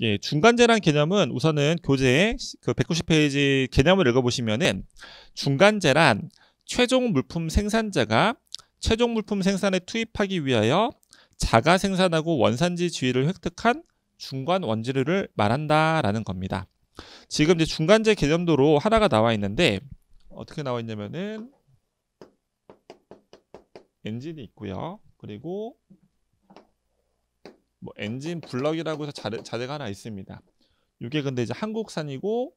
예, 중간재란 개념은 우선은 교재의 그 190페이지 개념을 읽어보시면은 중간재란 최종 물품 생산자가 최종 물품 생산에 투입하기 위하여 자가 생산하고 원산지 지위를 획득한 중간 원재료를 말한다라는 겁니다. 지금 이제 중간재 개념도로 하나가 나와 있는데 어떻게 나와 있냐면은 엔진이 있고요. 그리고 뭐 엔진 블럭이라고 해서 자대, 자대가 하나 있습니다. 이게 근데 이제 한국산이고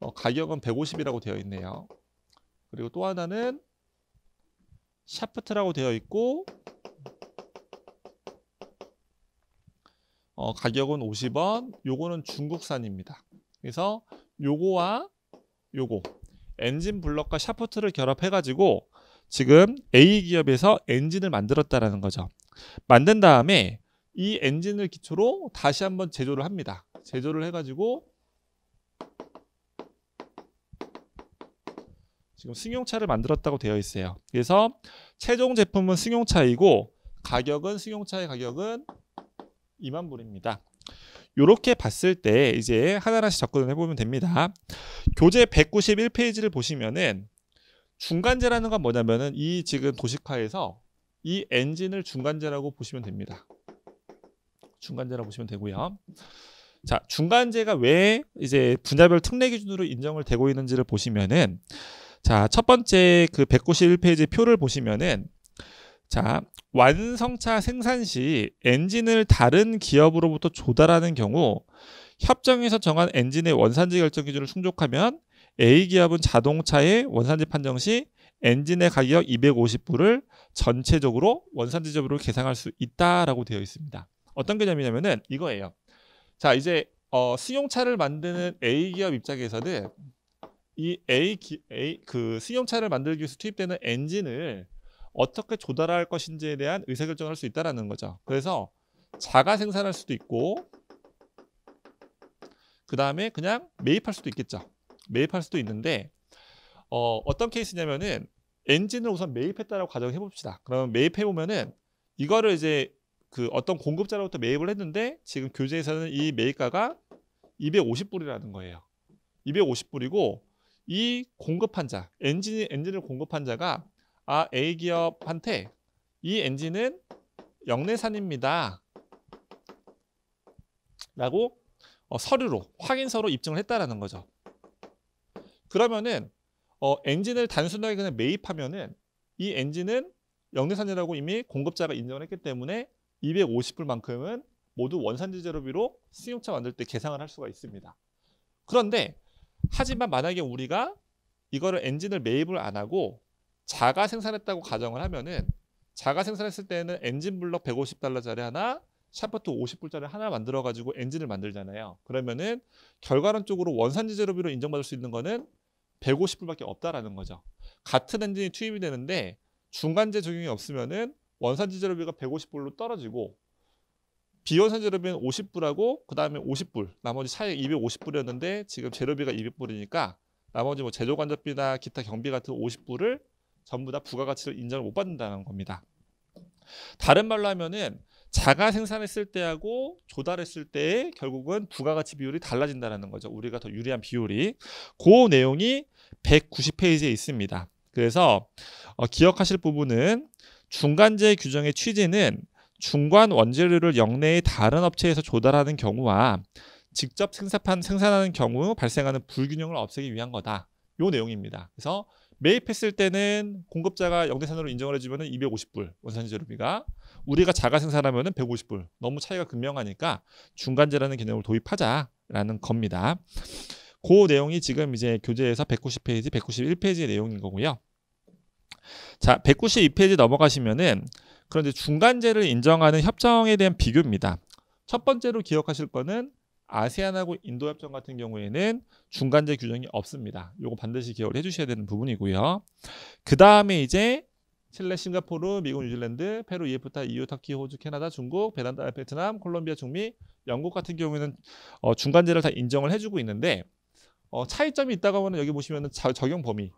어, 가격은 150이라고 되어 있네요. 그리고 또 하나는 샤프트라고 되어 있고 어, 가격은 50원. 요거는 중국산입니다. 그래서 요거와 요거 엔진 블럭과 샤프트를 결합해 가지고 지금 A 기업에서 엔진을 만들었다라는 거죠. 만든 다음에 이 엔진을 기초로 다시 한번 제조를 합니다. 제조를 해가지고 지금 승용차를 만들었다고 되어 있어요. 그래서 최종 제품은 승용차이고 가격은 승용차의 가격은 2만 불입니다. 이렇게 봤을 때 이제 하나하나씩 접근을 해보면 됩니다. 교재 191페이지를 보시면은 중간재라는 건 뭐냐면은 이 지금 도시카에서이 엔진을 중간재라고 보시면 됩니다. 중간재라고 보시면 되고요. 자, 중간재가 왜 이제 분야별 특례 기준으로 인정을 되고 있는지를 보시면은 자, 첫 번째 그 191페이지 표를 보시면은 자, 완성차 생산 시 엔진을 다른 기업으로부터 조달하는 경우 협정에서 정한 엔진의 원산지 결정 기준을 충족하면 A 기업은 자동차의 원산지 판정 시 엔진의 가격 250불을 전체적으로 원산지적으로 계상할 수 있다라고 되어 있습니다. 어떤 개념이냐면은 이거예요. 자 이제 어, 승용차를 만드는 A 기업 입장에서는 이 A, 기, A 그 승용차를 만들기 위해서 투입되는 엔진을 어떻게 조달할 것인지에 대한 의사결정을 할 수 있다라는 거죠. 그래서 자가 생산할 수도 있고 그 다음에 그냥 매입할 수도 있겠죠. 매입할 수도 있는데 어, 어떤 케이스냐면은 엔진을 우선 매입했다라고 가정해 봅시다. 그러면 매입해 보면은 이거를 이제 그 어떤 공급자로부터 매입을 했는데 지금 교재에서는 이 매입가가 250불이라는 거예요. 250불이고 이 공급한 자, 엔진 엔진을 공급한 자가 아 A 기업한테 이 엔진은 영내산입니다. 라고 어, 서류로 확인서로 입증을 했다라는 거죠. 그러면은 어, 엔진을 단순하게 그냥 매입하면은 이 엔진은 영내산이라고 이미 공급자가 인정을 했기 때문에 250불만큼은 모두 원산지 제로비로 승용차 만들 때 계상을 할 수가 있습니다. 그런데 하지만 만약에 우리가 이거를 엔진을 매입을 안 하고 자가 생산했다고 가정을 하면은 자가 생산했을 때는 엔진 블럭 150달러짜리 하나, 샤프트 50불짜리 하나 만들어 가지고 엔진을 만들잖아요. 그러면은 결과론적으로 원산지 제로비로 인정받을 수 있는 거는 150불밖에 없다라는 거죠. 같은 엔진이 투입이 되는데 중간재 적용이 없으면은 원산 지재료비가 150불로 떨어지고 비원산 재료비는 50불하고 그 다음에 50불 나머지 차액 250불이었는데 지금 재료비가 200불이니까 나머지 뭐 제조 관접비나 기타 경비 같은 50불을 전부 다 부가가치를 인정을 못 받는다는 겁니다. 다른 말로 하면은 자가 생산했을 때하고 조달했을 때에 결국은 부가가치 비율이 달라진다는 거죠. 우리가 더 유리한 비율이. 그 내용이 190페이지에 있습니다. 그래서 어, 기억하실 부분은 중간재 규정의 취지는 중간 원재료를 역내의 다른 업체에서 조달하는 경우와 직접 생산한, 생산하는 경우 발생하는 불균형을 없애기 위한 거다. 요 내용입니다. 그래서 매입했을 때는 공급자가 영대산으로 인정을 해주면 250불 원산지 재료비가 우리가 자가 생산하면 150불 너무 차이가 극명하니까 중간재라는 개념을 도입하자라는 겁니다. 그 내용이 지금 이제 교재에서 190페이지, 191페이지의 내용인 거고요. 자, 192페이지 넘어가시면은 그런데 중간재를 인정하는 협정에 대한 비교입니다. 첫 번째로 기억하실 거는 아세안하고 인도협정 같은 경우에는 중간재 규정이 없습니다. 요거 반드시 기억을 해주셔야 되는 부분이고요. 그 다음에 이제 칠레, 싱가포르, 미국, 뉴질랜드, 페루, 이에프타, 이 u 터키, 호주, 캐나다, 중국, 베란다, 베트남, 콜롬비아, 중미, 영국 같은 경우에는 어, 중간재를 다 인정을 해주고 있는데 어, 차이점이 있다고 하면 여기 보시면 적용 범위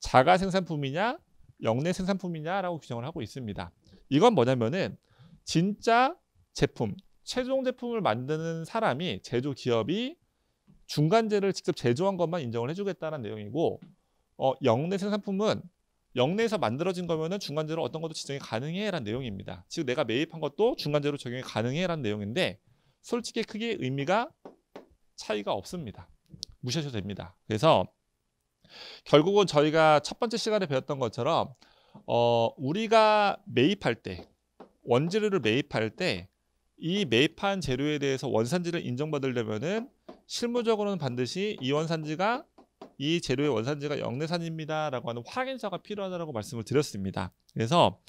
자가 생산품이냐 영내 생산품이냐라고 규정을 하고 있습니다. 이건 뭐냐면은 진짜 제품, 최종 제품을 만드는 사람이 제조 기업이 중간재를 직접 제조한 것만 인정을 해주겠다는 내용이고 어, 영내 생산품은 영내에서 만들어진 거면은 중간재로 어떤 것도 지정이 가능해라는 내용입니다. 즉 내가 매입한 것도 중간재로 적용이 가능해라는 내용인데 솔직히 크게 의미가 차이가 없습니다. 무시하셔도 됩니다. 그래서 결국은 저희가 첫 번째 시간에 배웠던 것처럼 어, 우리가 매입할 때 원재료를 매입할 때 이 매입한 재료에 대해서 원산지를 인정받으려면은 실무적으로는 반드시 이 원산지가 이 재료의 원산지가 영내산입니다라고 하는 확인서가 필요하다고 말씀을 드렸습니다. 그래서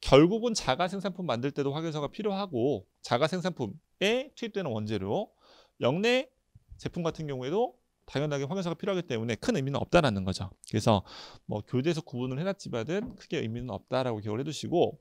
결국은 자가 생산품 만들 때도 확인서가 필요하고 자가 생산품에 투입되는 원재료, 영내 제품 같은 경우에도 당연하게 확인서가 필요하기 때문에 큰 의미는 없다라는 거죠. 그래서 뭐 교재에서 구분을 해놨지만은 크게 의미는 없다라고 기억을 해두시고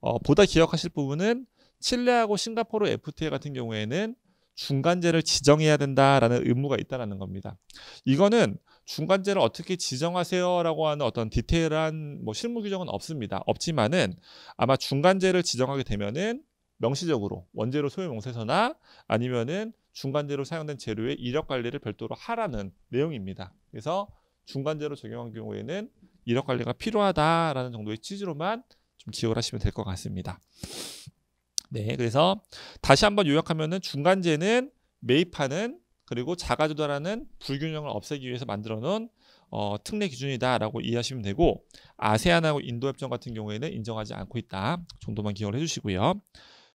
어, 보다 기억하실 부분은 칠레하고 싱가포르 FTA 같은 경우에는 중간재를 지정해야 된다라는 의무가 있다라는 겁니다. 이거는 중간재를 어떻게 지정하세요라고 하는 어떤 디테일한 뭐 실무 규정은 없습니다. 없지만은 아마 중간재를 지정하게 되면은 명시적으로 원재료 소유 명세서나 아니면은 중간재로 사용된 재료의 이력 관리를 별도로 하라는 내용입니다. 그래서 중간재로 적용한 경우에는 이력 관리가 필요하다라는 정도의 취지로만 좀 기억을 하시면 될 것 같습니다. 네, 그래서 다시 한번 요약하면은 중간재는 매입하는 그리고 자가조달하는 불균형을 없애기 위해서 만들어 놓은 어, 특례 기준이다라고 이해하시면 되고 아세안하고 인도협정 같은 경우에는 인정하지 않고 있다 정도만 기억을 해주시고요.